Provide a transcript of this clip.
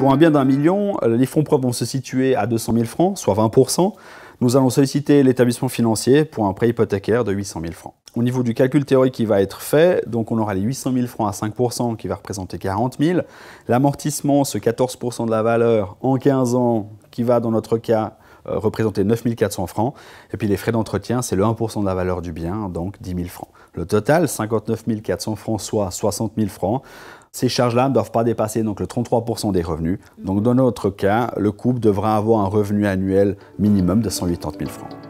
Pour un bien d'un million, euh, les fonds propres vont se situer à 200 000 francs, soit 20 Nous allons solliciter l'établissement financier pour un prêt hypothécaire de 800 000 francs. Au niveau du calcul théorique qui va être fait, donc on aura les 800 000 francs à 5 qui va représenter 40 000. L'amortissement, ce 14 de la valeur en 15 ans, qui va dans notre cas euh, représenter 9 400 francs. Et puis les frais d'entretien, c'est le 1% de la valeur du bien, donc 10 000 francs. Le total, 59 400 francs, soit 60 000 francs. Ces charges-là ne doivent pas dépasser donc le 33% des revenus. Donc dans notre cas, le couple devra avoir un revenu annuel minimum de 180 000 francs.